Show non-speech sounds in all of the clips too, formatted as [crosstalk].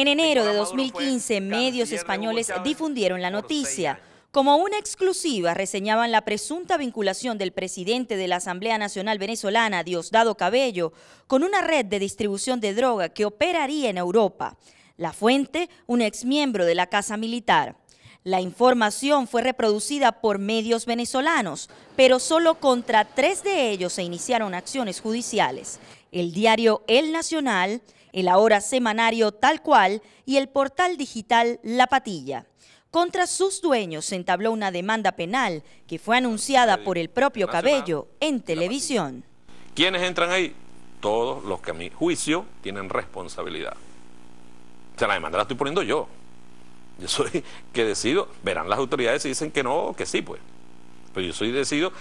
En enero de 2015, medios españoles difundieron la noticia. Como una exclusiva reseñaban la presunta vinculación del presidente de la Asamblea Nacional Venezolana, Diosdado Cabello, con una red de distribución de droga que operaría en Europa. La fuente, un exmiembro de la Casa Militar. La información fue reproducida por medios venezolanos, pero solo contra tres de ellos se iniciaron acciones judiciales. El diario El Nacional, el ahora semanario Tal Cual y el portal digital La Patilla. Contra sus dueños se entabló una demanda penal que fue anunciada por el propio Cabello en televisión. ¿Quiénes entran ahí? Todos los que a mi juicio tienen responsabilidad. ¿Se la demanda la estoy poniendo yo. [laughs] Yo soy que decido, verán las autoridades si dicen que no que sí, pues. Pero yo soy decido,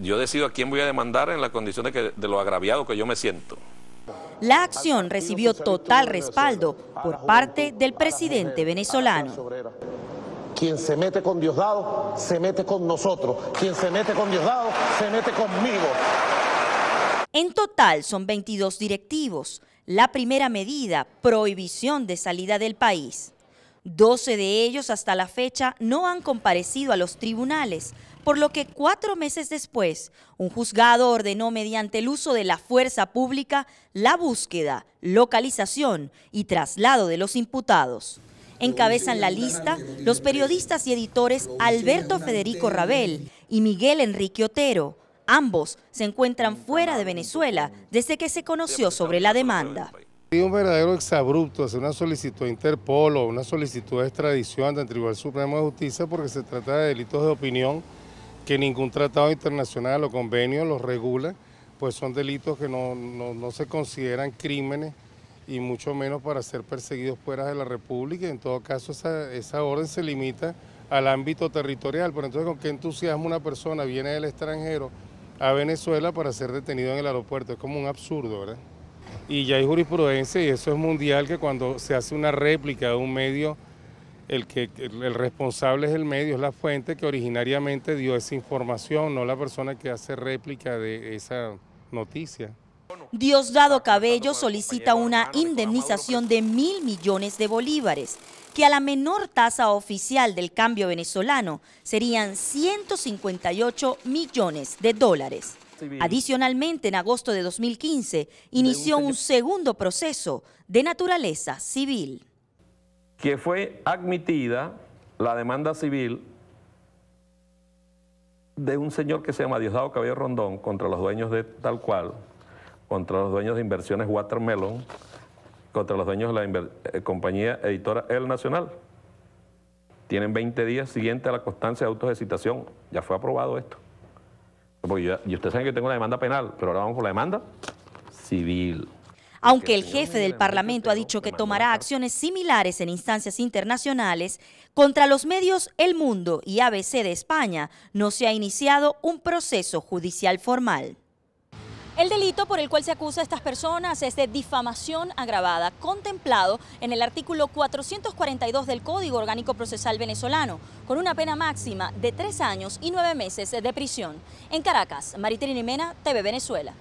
yo decido a quién voy a demandar en la condición de, de lo agraviado que yo me siento. La acción recibió total respaldo por parte del presidente venezolano. Quien se mete con Diosdado, se mete con nosotros. Quien se mete con Diosdado, se mete conmigo. En total son 22 directivos. La primera medida, prohibición de salida del país. Doce de ellos hasta la fecha no han comparecido a los tribunales, por lo que cuatro meses después, un juzgado ordenó mediante el uso de la fuerza pública la búsqueda, localización y traslado de los imputados. Encabezan la lista los periodistas y editores Alberto Federico Rabel y Miguel Enrique Otero. Ambos se encuentran fuera de Venezuela desde que se conoció sobre la demanda un verdadero exabrupto hacer una solicitud a Interpol o una solicitud de extradición ante el Tribunal Supremo de Justicia porque se trata de delitos de opinión que ningún tratado internacional o convenio los regula, pues son delitos que no, se consideran crímenes y mucho menos para ser perseguidos fuera de la República. En todo caso, esa, esa orden se limita al ámbito territorial. Pero entonces, ¿con qué entusiasmo una persona viene del extranjero a Venezuela para ser detenido en el aeropuerto? Es como un absurdo, ¿verdad? Y ya hay jurisprudencia y eso es mundial que cuando se hace una réplica de un medio, el, que, el responsable es el medio, es la fuente que originariamente dio esa información, no la persona que hace réplica de esa noticia. Diosdado Cabello solicita una indemnización de mil millones de bolívares, que a la menor tasa oficial del cambio venezolano serían 158 millones de dólares. Adicionalmente, en agosto de 2015, inició un segundo proceso de naturaleza civil. Que fue admitida la demanda civil de un señor que se llama Diosdado Cabello Rondón contra los dueños de tal cual, contra los dueños de inversiones Watermelon, contra los dueños de la eh, compañía editora El Nacional. Tienen 20 días siguiente a la constancia de autos de citación. Ya fue aprobado esto y ustedes saben que tengo una demanda penal, pero ahora vamos con la demanda civil. Aunque el jefe del Parlamento ha dicho que tomará acciones similares en instancias internacionales, contra los medios El Mundo y ABC de España no se ha iniciado un proceso judicial formal. El delito por el cual se acusa a estas personas es de difamación agravada, contemplado en el artículo 442 del Código Orgánico Procesal venezolano, con una pena máxima de tres años y nueve meses de prisión. En Caracas, y Mena, TV Venezuela.